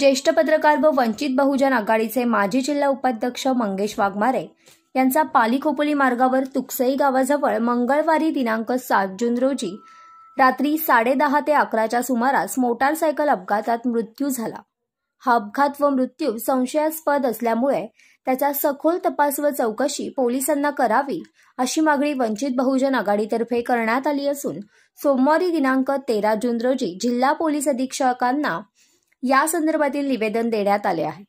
ज्येष्ठ पत्रकार व वंचित बहुजन आघाडीचे माजी जिल्हा उपाध्यक्ष मंगेश वाघमारे यांचा पालीखोपोली मार्गावर तुकसई गावाजवळ मंगळवारी दिनांक सात जून रोजी रात्री साडेदहा ते अकराच्या सुमारास मोटारसायकल अपघातात मृत्यू झाला हा अपघात व मृत्यू संशयास्पद असल्यामुळे त्याचा सखोल तपास व चौकशी पोलिसांना करावी अशी मागणी वंचित बहुजन आघाडीतर्फे करण्यात आली असून सोमवारी दिनांक तेरा जून रोजी जिल्हा पोलीस अधीक्षकांना या संदर्भातील निवेदन देण्यात आले आहे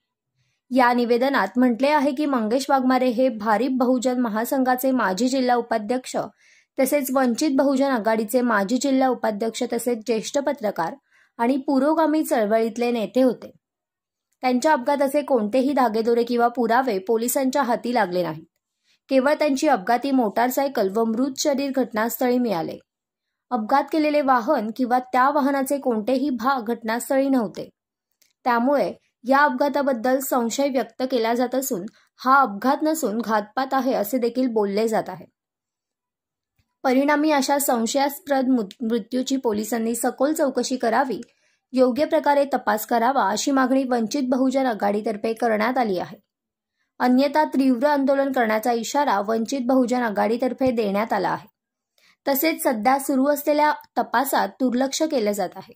या निवेदनात म्हटले आहे की मंगेश वाघमारे हे भारिप बहुजन महासंघाचे माजी जिल्हा उपाध्यक्ष तसेच वंचित बहुजन आघाडीचे माजी जिल्हा उपाध्यक्ष तसेच ज्येष्ठ पत्रकार आणि पुरोगामी चळवळीतले नेते होते त्यांच्या अपघाताचे कोणतेही धागेदोरे किंवा पुरावे पोलिसांच्या हाती लागले नाहीत केवळ त्यांची अपघाती मोटारसायकल व मृत शरीर घटनास्थळी मिळाले अपघात केलेले वाहन किंवा त्या वाहनाचे कोणतेही भाग घटनास्थळी नव्हते त्यामुळे या अपघाताबद्दल संशय व्यक्त केला जात असून हा अपघात नसून घातपात आहे असे देखील बोलले जात आहे परिणामी अशा संशयास्प्रद मृत्यूची पोलिसांनी सखोल चौकशी करावी योग्य प्रकारे तपास करावा अशी मागणी वंचित बहुजन आघाडीतर्फे करण्यात आली आहे अन्यथा तीव्र आंदोलन करण्याचा इशारा वंचित बहुजन आघाडीतर्फे देण्यात आला आहे तसेच सध्या सुरू असलेल्या तपासात दुर्लक्ष केलं जात आहे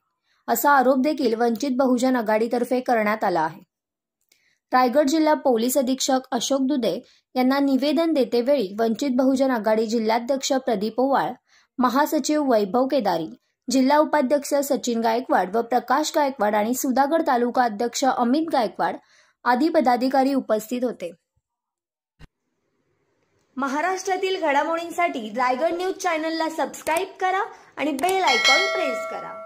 असा आरोप देखील वंचित बहुजन आघाडीतर्फे करण्यात आला आहे रायगड जिल्हा पोलीस अधीक्षक अशोक दुदे यांना निवेदन देतेवेळी वंचित बहुजन आघाडी जिल्हाध्यक्ष प्रदीप ओवाळ महासचिव वैभव केदारी जिल्हा उपाध्यक्ष सचिन गायकवाड व प्रकाश गायकवाड आणि सुधागड तालुका अध्यक्ष अमित गायकवाड आदी पदाधिकारी उपस्थित होते महाराष्ट्रातील घडामोडींसाठी रायगड न्यूज चॅनलला सबस्क्राईब करा आणि बेल आयकॉन प्रेस करा